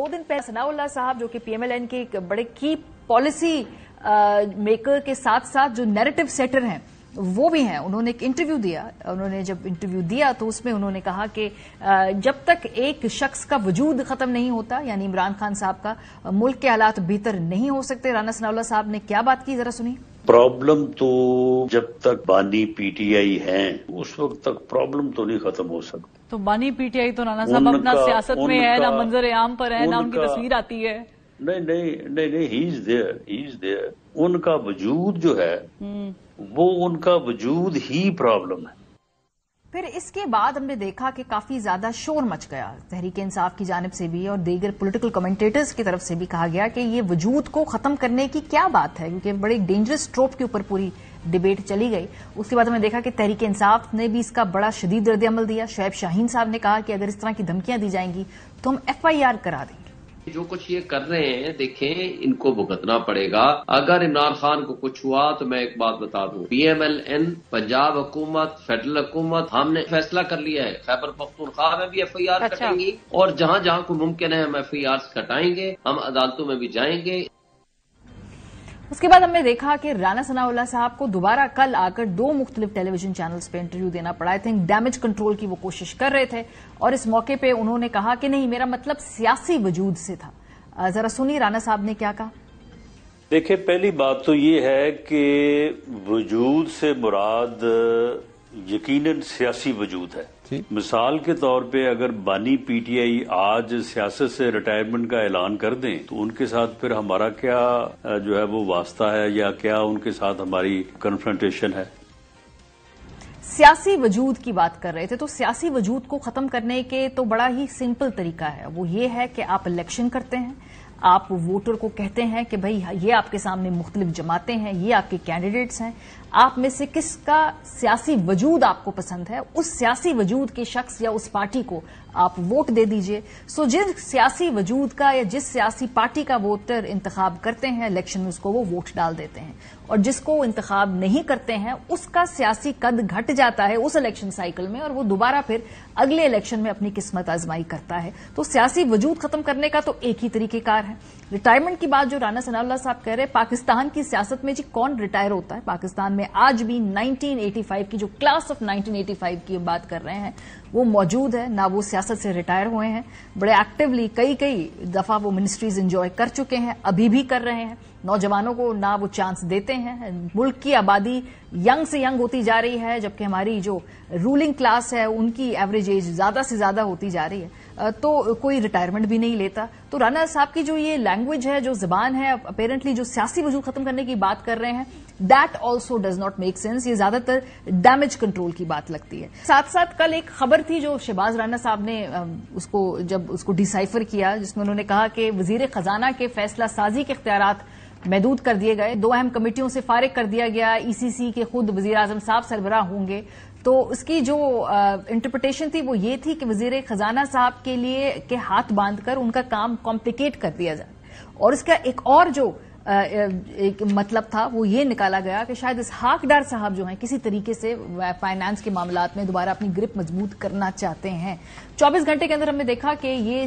दो दिन पहले सनाउल्ला साहब जो कि पीएमएलएन के एक बड़े की पॉलिसी मेकर के साथ साथ जो नैरेटिव सेटर हैं वो भी हैं उन्होंने एक इंटरव्यू दिया उन्होंने जब इंटरव्यू दिया तो उसमें उन्होंने कहा कि जब तक एक शख्स का वजूद खत्म नहीं होता यानी इमरान खान साहब का मुल्क के हालात बेहतर नहीं हो सकते राना सनाउल्ला साहब ने क्या बात की जरा सुनी प्रॉब्लम तो जब तक बानी पीटीआई है उस वक्त तक प्रॉब्लम तो नहीं खत्म हो सकती तो बानी पीटीआई तो नाना साहब अपना सियासत में है ना मंजर आम पर है ना उनकी तस्वीर आती है नहीं नहीं नहीं नहीं he is there he is there उनका वजूद जो है हम्म। वो उनका वजूद ही प्रॉब्लम है फिर इसके बाद हमने देखा कि काफी ज्यादा शोर मच गया तहरीक इंसाफ की जानब से भी और दीगर पॉलिटिकल कमेंटेटर्स की तरफ से भी कहा गया कि ये वजूद को खत्म करने की क्या बात है क्योंकि बड़े डेंजरस ट्रोप के ऊपर पूरी डिबेट चली गई उसके बाद हमने देखा कि तहरीक इंसाफ ने भी इसका बड़ा शदीद रद्द अमल दिया शोएब शाहीन साहब ने कहा कि अगर इस तरह की धमकियां दी जाएंगी तो हम एफआईआर करा देंगे जो कुछ ये कर रहे हैं देखें इनको भुगतना पड़ेगा अगर इमरान खान को कुछ हुआ तो मैं एक बात बता दूं पीएमएलएन पंजाब हुकूमत फेडरल हुकूमत हमने फैसला कर लिया है खैबर पख्तूनखा में भी एफ आई आर और जहां जहां को मुमकिन है हम एफ आई आर कटाएंगे हम अदालतों में भी जाएंगे उसके बाद हमने देखा कि राना सनाउल्ला साहब को दोबारा कल आकर दो मुख्तलिफ टेलीविजन चैनल्स पे इंटरव्यू देना पड़ा आई थिंक डैमेज कंट्रोल की वो कोशिश कर रहे थे और इस मौके पर उन्होंने कहा कि नहीं मेरा मतलब सियासी वजूद से था जरा सुनिए राना साहब ने क्या कहा देखिये पहली बात तो ये है कि वजूद से मुराद यकीनन सियासी वजूद है मिसाल के तौर पे अगर बानी पीटीआई आज सियासत से रिटायरमेंट का ऐलान कर दें तो उनके साथ फिर हमारा क्या जो है वो वास्ता है या क्या उनके साथ हमारी कन्फ्रंटेशन है सियासी वजूद की बात कर रहे थे तो सियासी वजूद को खत्म करने के तो बड़ा ही सिंपल तरीका है वो ये है कि आप इलेक्शन करते हैं आप वोटर को कहते हैं कि भाई ये आपके सामने मुख्तलिफ जमातें हैं ये आपके कैंडिडेट्स हैं आप में से किसका सियासी वजूद आपको पसंद है उस सियासी वजूद के शख्स या उस पार्टी को आप वोट दे दीजिए सो जिस सियासी वजूद का या जिस सियासी पार्टी का वोटर इंतखब करते हैं इलेक्शन में उसको वो वोट डाल देते हैं और जिसको इंतखब नहीं करते हैं उसका सियासी कद घट जाता है उस इलेक्शन साइकिल में और वो दोबारा फिर अगले इलेक्शन में अपनी किस्मत आजमाई करता है तो सियासी वजूद खत्म करने का तो एक ही तरीकेकार है है रिटायरमेंट की बात जो राना सनाउल्ला साहब कह रहे हैं पाकिस्तान की सियासत में जी कौन रिटायर होता है पाकिस्तान में आज भी 1985 की जो क्लास ऑफ 1985 की बात कर रहे हैं वो मौजूद है ना वो सियासत से रिटायर हुए हैं बड़े एक्टिवली कई कई दफा वो मिनिस्ट्रीज इंजॉय कर चुके हैं अभी भी कर रहे हैं नौजवानों को ना वो चांस देते हैं मुल्क की आबादी यंग से यंग होती जा रही है जबकि हमारी जो रूलिंग क्लास है उनकी एवरेज एज ज्यादा से ज्यादा होती जा रही है तो कोई रिटायरमेंट भी नहीं लेता तो राना साहब की जो ये लैंग्वेज है जो जबान है अपेरेंटली जो सियासी वजूद खत्म करने की बात कर रहे हैं that also does not make sense ये ज्यादातर डैमेज कंट्रोल की बात लगती है साथ साथ कल एक खबर थी जो शहबाज राना साहब ने उसको जब उसको डिसाइफर किया जिसमें उन्होंने कहा कि वजीर खजाना के फैसला साजी के इख्तियार महदूद कर दिए गए दो अहम कमेटियों से फारिग कर दिया गया ईसीसी e के खुद वजीर आजम साहब सरबराह होंगे तो उसकी जो इंटरप्रिटेशन थी वो ये थी कि वजीर खजाना साहब के लिए के हाथ बांधकर उनका काम कॉम्प्लिकेट कर दिया जाए और इसका एक और जो आ, एक मतलब था वो ये निकाला गया कि शायद इस हाकडार साहब जो हैं किसी तरीके से फाइनेंस के मामला में दोबारा अपनी ग्रिप मजबूत करना चाहते हैं 24 घंटे के अंदर हमने देखा कि ये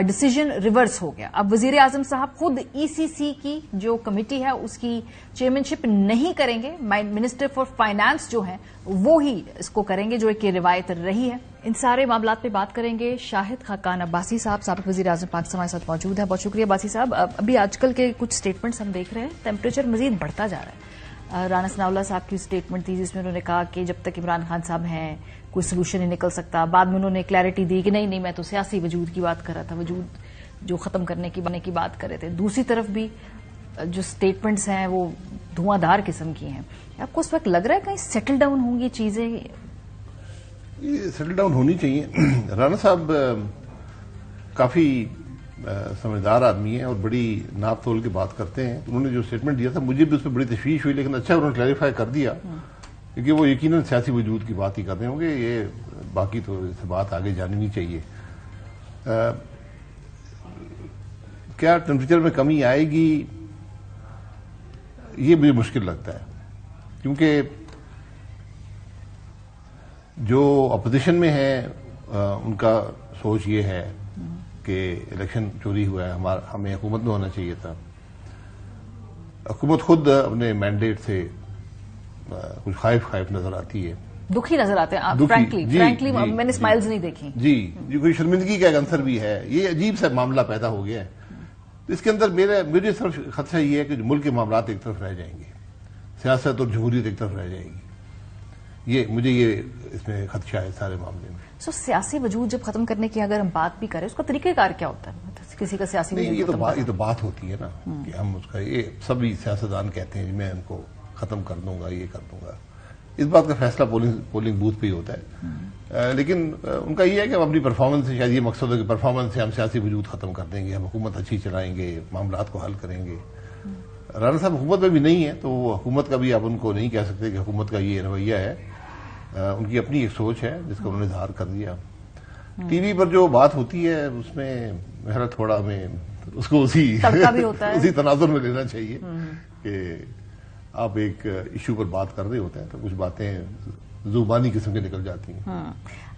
डिसीजन रिवर्स हो गया अब वजीर आजम साहब खुद ईसीसी e की जो कमेटी है उसकी चेयरमैनशिप नहीं करेंगे मिनिस्टर फॉर फाइनेंस जो है वो ही इसको करेंगे जो एक रिवायत रही है इन सारे मामला पे बात करेंगे शाहिद खाकान अब्बासी साहब सबक वजी अजम पाकिस्तान हमारे साथ मौजूद है बहुत शुक्रिया अब्बासी साहब अभी आजकल के कुछ स्टेटमेंट्स हम देख रहे हैं टेम्परेचर मजीद बढ़ता जा रहा है राना सनावला साहब की स्टेटमेंट थी जिसमें उन्होंने कहा कि जब तक इमरान खान साहब हैं कोई सोल्यूशन नहीं निकल सकता बाद में उन्होंने क्लैरिटी दी कि नहीं नहीं मैं तो सियासी वजूद की बात कर रहा था वजूद जो खत्म करने की बने की बात कर रहे थे दूसरी तरफ भी जो स्टेटमेंट्स हैं वो धुआंधार किस्म की हैं आपको उस वक्त लग रहा है कहीं सेटल डाउन होंगी चीजें सेटल डाउन होनी चाहिए राना साहब काफी समझदार आदमी है और बड़ी नाप तोल के बात करते हैं तो उन्होंने जो स्टेटमेंट दिया था मुझे भी उस पर बड़ी तशवीश हुई लेकिन अच्छा उन्होंने क्लैरिफाई कर दिया हम्म। क्योंकि वो यकीन सियासी वजूद की बात ही कर रहे होंगे ये बाकी तो इस बात आगे जाननी चाहिए आ, क्या टेम्परेचर में कमी आएगी ये मुझे मुश्किल लगता है क्योंकि जो अपोजिशन में है आ, उनका सोच ये है कि इलेक्शन चोरी हुआ है हमार, हमें हुकूमत में होना चाहिए था हुकूमत खुद अपने मैंडेट से कुछ खाइफ खाइफ नजर आती है दुखी नजर आते हैं आप फ्रैंकली फ्रैंकली मैंने स्माइल्स नहीं देखी जी जी कोई शर्मिंदगी का एक अंसर भी है ये अजीब सा मामला पैदा हो गया है इसके अंदर मेरे मुझे सिर्फ खदशा ये है कि मुल्क के मामला एक तरफ रह जाएंगे सियासत और जमहूरियत एक तरफ रह जाएगी ये मुझे ये इसमें खदशा है सारे मामले में सो so, सियासी वजूद जब खत्म करने की अगर हम बात भी करें उसका तरीकेकार क्या होता है मतलब किसी का सियासी नहीं, ये तो बात ये तो बात होती है ना कि हम उसका ये सभी सियासतदान कहते हैं मैं इनको खत्म कर दूंगा ये कर दूंगा इस बात का फैसला पोलिंग पोलिंग बूथ पे ही होता है आ, हम्म। लेकिन आ, उनका ये है कि हम अपनी परफॉर्मेंस से शायद ये मकसद है कि परफॉर्मेंस से हम सियासी वजूद खत्म कर देंगे हम हुकूमत अच्छी चलाएंगे मामला को हल करेंगे हम्म। राना साहब हुकूमत में भी नहीं है तो वो हुकूमत का भी आप उनको नहीं कह सकते कि हुकूमत का ये रवैया है उनकी अपनी एक सोच है जिसको उन्होंने इजहार कर दिया टीवी पर जो बात होती है उसमें मेरा थोड़ा हमें उसको उसी भी होता है। उसी तनाजुर में लेना चाहिए हम्म, हम्म। कि आप एक इशू पर बात कर रहे होते हैं तो कुछ बातें जुबानी किस्म के निकल जाती हैं हाँ।